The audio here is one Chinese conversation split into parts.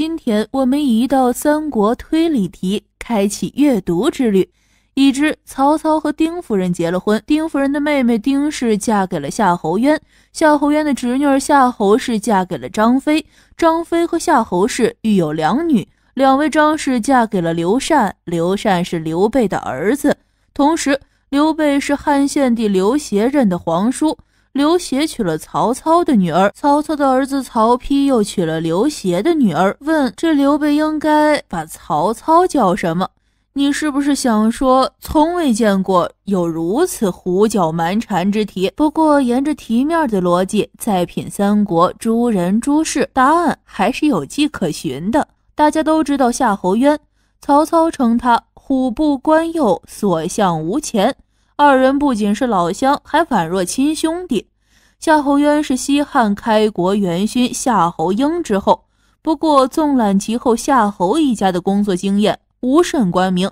今天我们以一道三国推理题开启阅读之旅。已知曹操和丁夫人结了婚，丁夫人的妹妹丁氏嫁给了夏侯渊，夏侯渊的侄女夏侯氏嫁给了张飞，张飞和夏侯氏育有两女，两位张氏嫁给了刘禅，刘禅是刘备的儿子，同时刘备是汉献帝刘协任的皇叔。刘协娶了曹操的女儿，曹操的儿子曹丕又娶了刘协的女儿。问这刘备应该把曹操叫什么？你是不是想说从未见过有如此胡搅蛮缠之题？不过沿着题面的逻辑，再品三国诸人诸事，答案还是有迹可循的。大家都知道夏侯渊，曹操称他虎步关右，所向无前。二人不仅是老乡，还宛若亲兄弟。夏侯渊是西汉开国元勋夏侯婴之后，不过纵览其后夏侯一家的工作经验，无甚官名，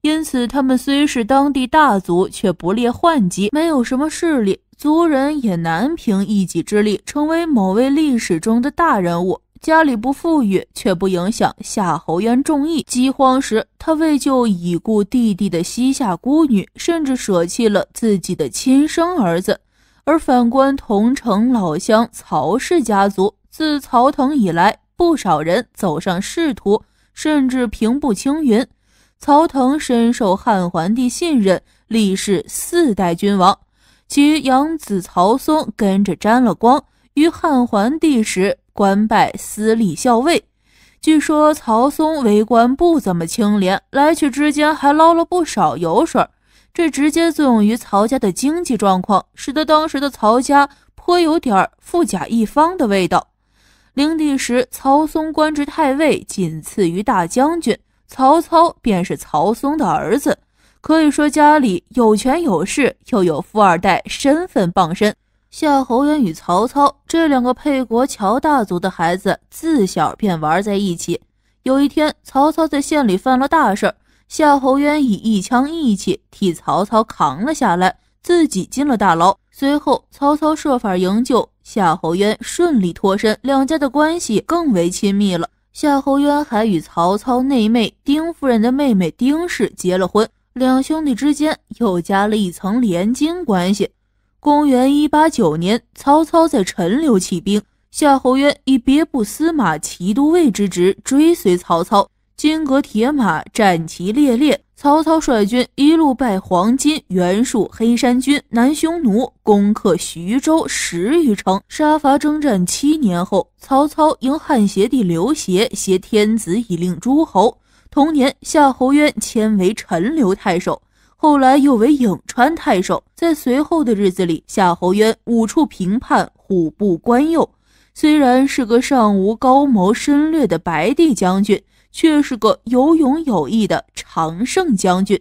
因此他们虽是当地大族，却不列宦籍，没有什么势力，族人也难凭一己之力成为某位历史中的大人物。家里不富裕，却不影响夏侯渊重义。饥荒时，他为救已故弟弟的西夏孤女，甚至舍弃了自己的亲生儿子。而反观同城老乡曹氏家族，自曹腾以来，不少人走上仕途，甚至平步青云。曹腾深受汉桓帝信任，历仕四代君王，其养子曹嵩跟着沾了光。于汉桓帝时。官拜司隶校尉。据说曹嵩为官不怎么清廉，来去之间还捞了不少油水，这直接作用于曹家的经济状况，使得当时的曹家颇有点富甲一方的味道。灵帝时，曹嵩官至太尉，仅次于大将军曹操，便是曹嵩的儿子。可以说，家里有权有势，又有富二代身份傍身。夏侯渊与曹操这两个沛国乔大族的孩子，自小便玩在一起。有一天，曹操在县里犯了大事，夏侯渊以一腔义气替曹操扛了下来，自己进了大牢。随后，曹操设法营救夏侯渊，顺利脱身，两家的关系更为亲密了。夏侯渊还与曹操内妹丁夫人的妹妹丁氏结了婚，两兄弟之间又加了一层连襟关系。公元一八九年，曹操在陈留起兵，夏侯渊以别部司马、骑都尉之职追随曹操，金戈铁马，战旗猎猎。曹操率军一路败黄巾、袁术、黑山军、南匈奴，攻克徐州十余城，杀伐征战七年后，曹操迎汉协帝刘协，挟天子以令诸侯。同年，夏侯渊迁为陈留太守。后来又为颍川太守，在随后的日子里，夏侯渊五处平叛，虎步关右。虽然是个尚无高谋深略的白帝将军，却是个有勇有义的常胜将军。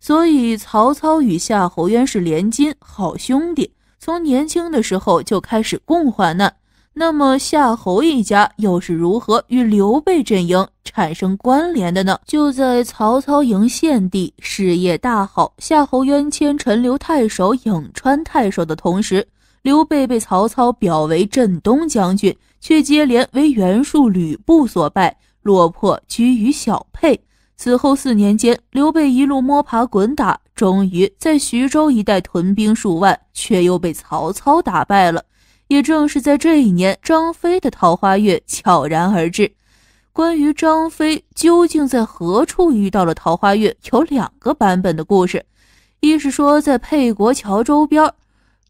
所以，曹操与夏侯渊是连襟，好兄弟，从年轻的时候就开始共患难。那么夏侯一家又是如何与刘备阵营产生关联的呢？就在曹操迎献帝，事业大好，夏侯渊迁陈留太守、颍川太守的同时，刘备被曹操表为镇东将军，却接连为袁术、吕布所败，落魄居于小沛。此后四年间，刘备一路摸爬滚打，终于在徐州一带屯兵数万，却又被曹操打败了。也正是在这一年，张飞的桃花运悄然而至。关于张飞究竟在何处遇到了桃花运，有两个版本的故事。一是说在沛国桥周边。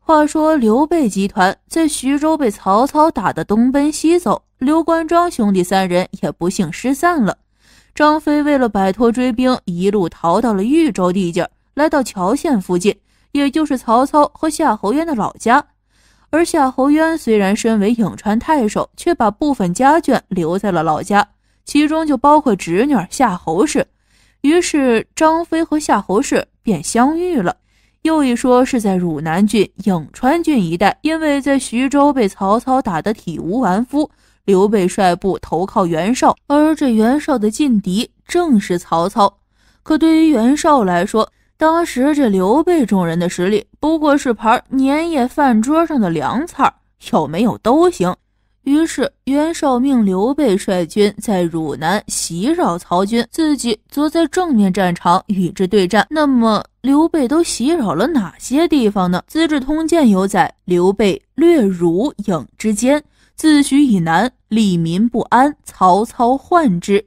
话说刘备集团在徐州被曹操打得东奔西走，刘关张兄弟三人也不幸失散了。张飞为了摆脱追兵，一路逃到了豫州地界，来到桥县附近，也就是曹操和夏侯渊的老家。而夏侯渊虽然身为颍川太守，却把部分家眷留在了老家，其中就包括侄女夏侯氏。于是张飞和夏侯氏便相遇了。又一说是在汝南郡、颍川郡一带，因为在徐州被曹操打得体无完肤，刘备率部投靠袁绍，而这袁绍的劲敌正是曹操。可对于袁绍来说，当时这刘备众人的实力不过是盘年夜饭桌上的凉菜，有没有都行。于是袁绍命刘备率军在汝南袭扰曹军，自己则在正面战场与之对战。那么刘备都袭扰了哪些地方呢？《资治通鉴》有载：刘备略汝颍之间，自诩以南，利民不安。曹操患之。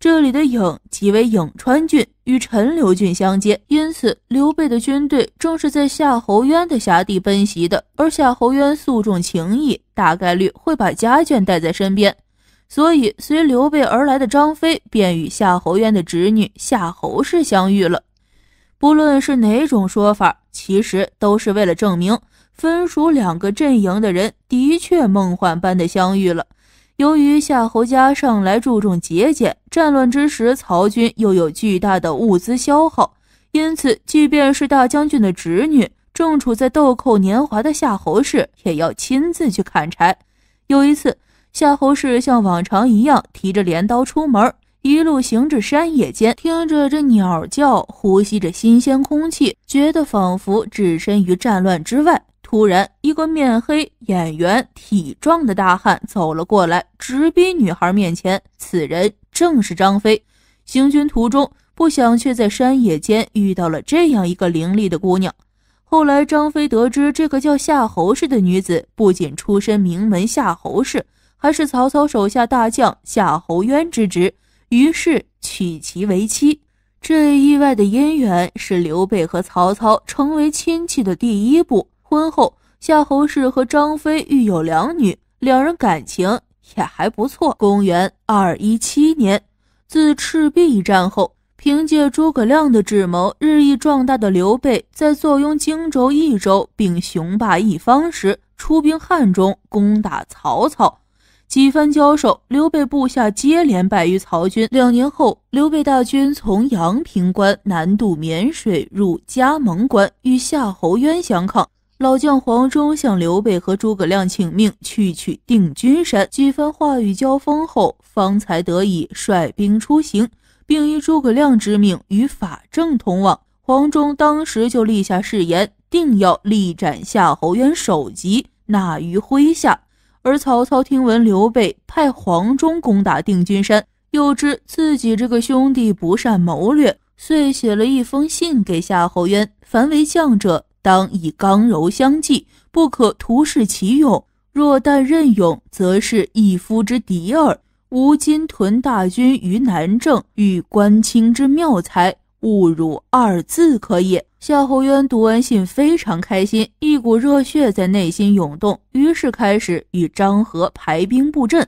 这里的颍即为颍川郡，与陈留郡相接，因此刘备的军队正是在夏侯渊的辖地奔袭的。而夏侯渊素重情义，大概率会把家眷带在身边，所以随刘备而来的张飞便与夏侯渊的侄女夏侯氏相遇了。不论是哪种说法，其实都是为了证明分属两个阵营的人的确梦幻般的相遇了。由于夏侯家上来注重节俭，战乱之时曹军又有巨大的物资消耗，因此即便是大将军的侄女，正处在豆蔻年华的夏侯氏，也要亲自去砍柴。有一次，夏侯氏像往常一样提着镰刀出门，一路行至山野间，听着这鸟叫，呼吸着新鲜空气，觉得仿佛置身于战乱之外。突然，一个面黑眼圆、体壮的大汉走了过来，直逼女孩面前。此人正是张飞。行军途中，不想却在山野间遇到了这样一个伶俐的姑娘。后来，张飞得知这个叫夏侯氏的女子不仅出身名门夏侯氏，还是曹操手下大将夏侯渊之侄，于是娶其为妻。这意外的姻缘是刘备和曹操成为亲戚的第一步。婚后，夏侯氏和张飞育有两女，两人感情也还不错。公元二一七年，自赤壁一战后，凭借诸葛亮的智谋，日益壮大的刘备，在坐拥荆州、益州并雄霸一方时，出兵汉中攻打曹操。几番交手，刘备部下接连败于曹军。两年后，刘备大军从阳平关南渡沔水，入加盟关，与夏侯渊相抗。老将黄忠向刘备和诸葛亮请命去取定军山，几番话语交锋后，方才得以率兵出行，并依诸葛亮之命与法正同往。黄忠当时就立下誓言，定要力斩夏侯渊首级，纳于麾下。而曹操听闻刘备派黄忠攻打定军山，又知自己这个兄弟不善谋略，遂写了一封信给夏侯渊：“凡为将者。”当以刚柔相济，不可徒恃其勇。若但任勇，则是一夫之敌耳。吾今屯大军于南郑，与关青之妙才，勿辱二字可也。夏侯渊读完信，非常开心，一股热血在内心涌动，于是开始与张合排兵布阵。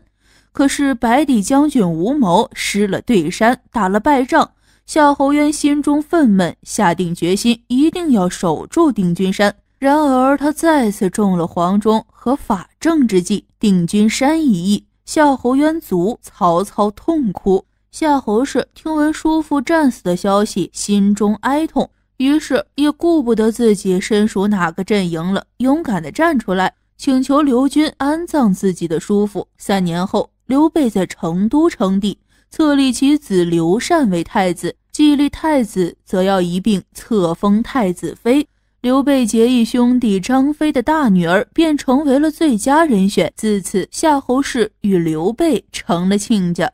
可是白帝将军吴谋失了对山，打了败仗。夏侯渊心中愤懑，下定决心一定要守住定军山。然而他再次中了黄忠和法正之计，定军山一役，夏侯渊卒。曹操痛哭。夏侯氏听闻叔父战死的消息，心中哀痛，于是也顾不得自己身属哪个阵营了，勇敢地站出来，请求刘军安葬自己的叔父。三年后，刘备在成都称帝，册立其子刘禅为太子。继立太子，则要一并册封太子妃。刘备结义兄弟张飞的大女儿，便成为了最佳人选。自此，夏侯氏与刘备成了亲家。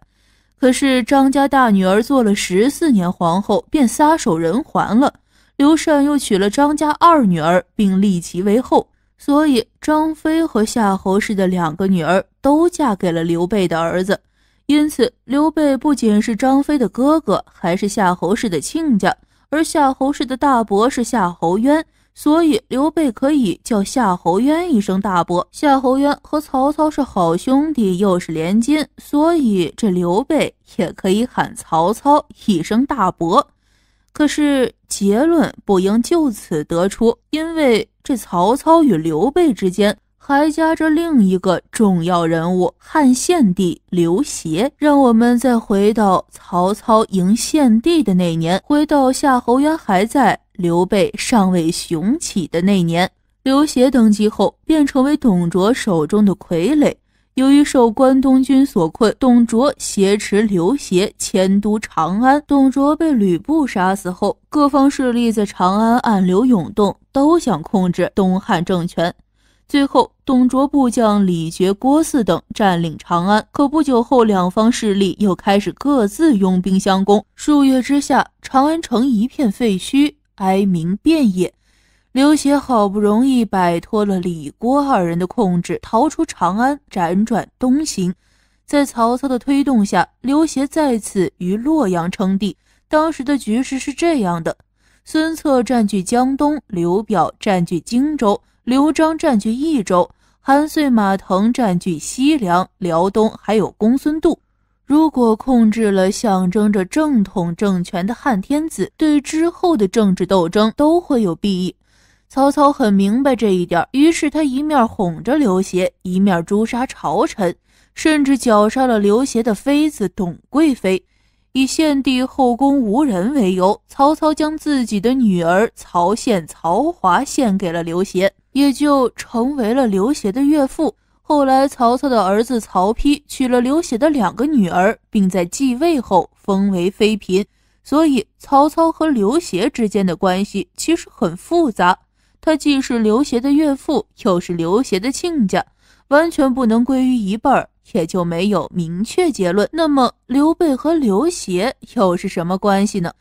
可是，张家大女儿做了十四年皇后，便撒手人寰了。刘禅又娶了张家二女儿，并立其为后。所以，张飞和夏侯氏的两个女儿，都嫁给了刘备的儿子。因此，刘备不仅是张飞的哥哥，还是夏侯氏的亲家，而夏侯氏的大伯是夏侯渊，所以刘备可以叫夏侯渊一声大伯。夏侯渊和曹操是好兄弟，又是连襟，所以这刘备也可以喊曹操一声大伯。可是，结论不应就此得出，因为这曹操与刘备之间。还夹着另一个重要人物汉献帝刘协。让我们再回到曹操迎献帝的那年，回到夏侯渊还在、刘备尚未雄起的那年。刘协登基后，便成为董卓手中的傀儡。由于受关东军所困，董卓挟持刘协迁都长安。董卓被吕布杀死后，各方势力在长安暗流涌动，都想控制东汉政权。最后，董卓部将李傕、郭汜等占领长安。可不久后，两方势力又开始各自拥兵相攻。数月之下，长安城一片废墟，哀鸣遍野。刘协好不容易摆脱了李郭二人的控制，逃出长安，辗转东行。在曹操的推动下，刘协再次于洛阳称帝。当时的局势是这样的：孙策占据江东，刘表占据荆州。刘璋占据益州，韩遂、马腾占据西凉、辽东，还有公孙度。如果控制了象征着正统政权的汉天子，对之后的政治斗争都会有裨益。曹操很明白这一点，于是他一面哄着刘协，一面诛杀朝臣，甚至绞杀了刘协的妃子董贵妃，以献帝后宫无人为由，曹操将自己的女儿曹宪、曹华献给了刘协。也就成为了刘协的岳父。后来，曹操的儿子曹丕娶了刘协的两个女儿，并在继位后封为妃嫔。所以，曹操和刘协之间的关系其实很复杂。他既是刘协的岳父，又是刘协的亲家，完全不能归于一辈也就没有明确结论。那么，刘备和刘协又是什么关系呢？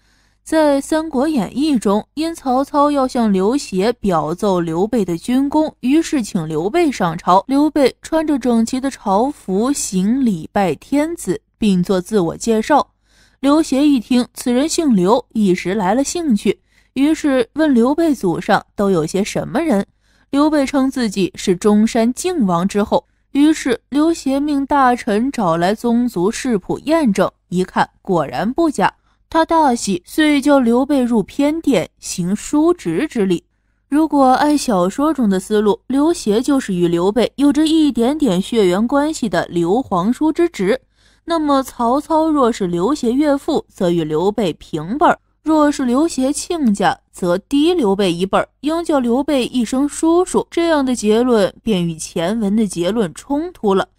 在《三国演义》中，因曹操要向刘协表奏刘备的军功，于是请刘备上朝。刘备穿着整齐的朝服，行礼拜天子，并做自我介绍。刘协一听此人姓刘，一时来了兴趣，于是问刘备祖上都有些什么人。刘备称自己是中山靖王之后，于是刘协命大臣找来宗族世谱验证，一看果然不假。他大喜，遂叫刘备入偏殿行叔侄之礼。如果按小说中的思路，刘协就是与刘备有着一点点血缘关系的刘皇叔之侄，那么曹操若是刘协岳父，则与刘备平辈儿；若是刘协亲家，则低刘备一辈儿，应叫刘备一声叔叔。这样的结论便与前文的结论冲突了。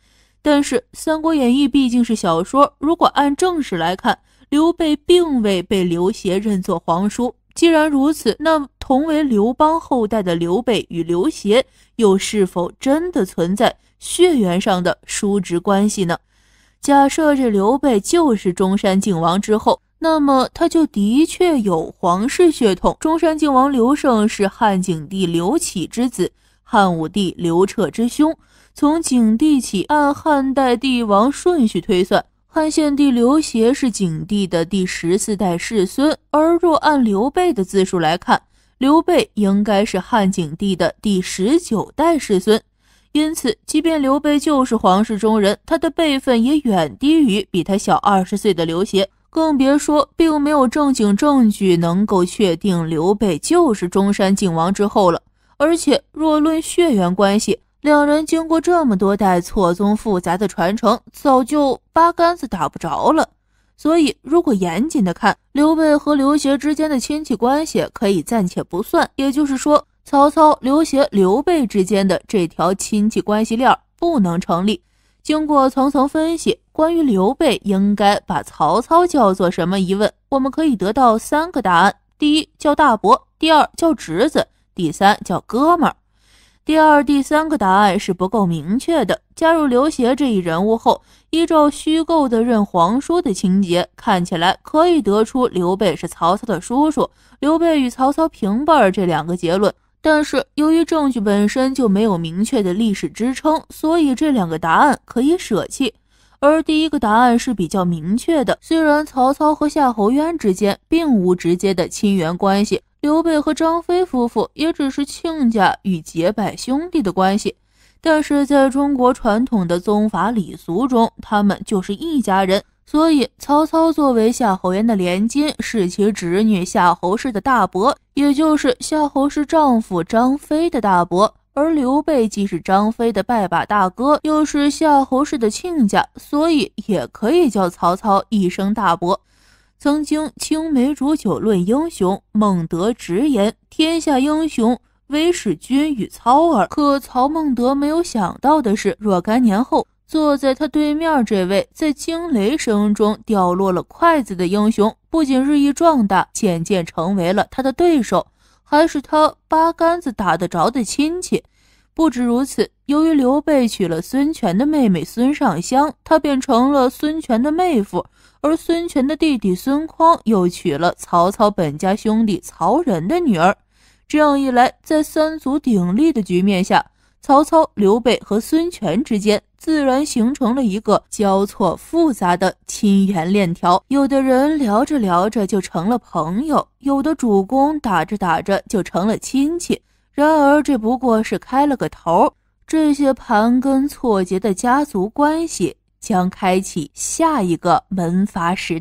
但是《三国演义》毕竟是小说，如果按正史来看。刘备并未被刘协认作皇叔，既然如此，那同为刘邦后代的刘备与刘协又是否真的存在血缘上的叔侄关系呢？假设这刘备就是中山靖王之后，那么他就的确有皇室血统。中山靖王刘胜是汉景帝刘启之子，汉武帝刘彻之兄。从景帝起，按汉代帝王顺序推算。汉献帝刘协是景帝的第十四代世孙，而若按刘备的字数来看，刘备应该是汉景帝的第十九代世孙。因此，即便刘备就是皇室中人，他的辈分也远低于比他小二十岁的刘协，更别说并没有正经证据能够确定刘备就是中山靖王之后了。而且，若论血缘关系，两人经过这么多代错综复杂的传承，早就八竿子打不着了。所以，如果严谨的看，刘备和刘协之间的亲戚关系可以暂且不算。也就是说，曹操、刘协、刘备之间的这条亲戚关系链不能成立。经过层层分析，关于刘备应该把曹操叫做什么？疑问，我们可以得到三个答案：第一，叫大伯；第二，叫侄子；第三，叫哥们儿。第二、第三个答案是不够明确的。加入刘协这一人物后，依照虚构的认皇叔的情节，看起来可以得出刘备是曹操的叔叔、刘备与曹操平辈这两个结论。但是，由于证据本身就没有明确的历史支撑，所以这两个答案可以舍弃。而第一个答案是比较明确的，虽然曹操和夏侯渊之间并无直接的亲缘关系。刘备和张飞夫妇也只是亲家与结拜兄弟的关系，但是在中国传统的宗法礼俗中，他们就是一家人。所以，曹操作为夏侯渊的连襟，是其侄女夏侯氏的大伯，也就是夏侯氏丈夫张飞的大伯。而刘备既是张飞的拜把大哥，又是夏侯氏的亲家，所以也可以叫曹操一声大伯。曾经青梅煮酒论英雄，孟德直言天下英雄唯使君与操耳。可曹孟德没有想到的是，若干年后，坐在他对面这位在惊雷声中掉落了筷子的英雄，不仅日益壮大，渐渐成为了他的对手，还是他八竿子打得着的亲戚。不止如此，由于刘备娶了孙权的妹妹孙尚香，他便成了孙权的妹夫。而孙权的弟弟孙匡又娶了曹操本家兄弟曹仁的女儿，这样一来，在三足鼎立的局面下，曹操、刘备和孙权之间自然形成了一个交错复杂的亲缘链条。有的人聊着聊着就成了朋友，有的主公打着打着就成了亲戚。然而，这不过是开了个头，这些盘根错节的家族关系。将开启下一个门阀时代。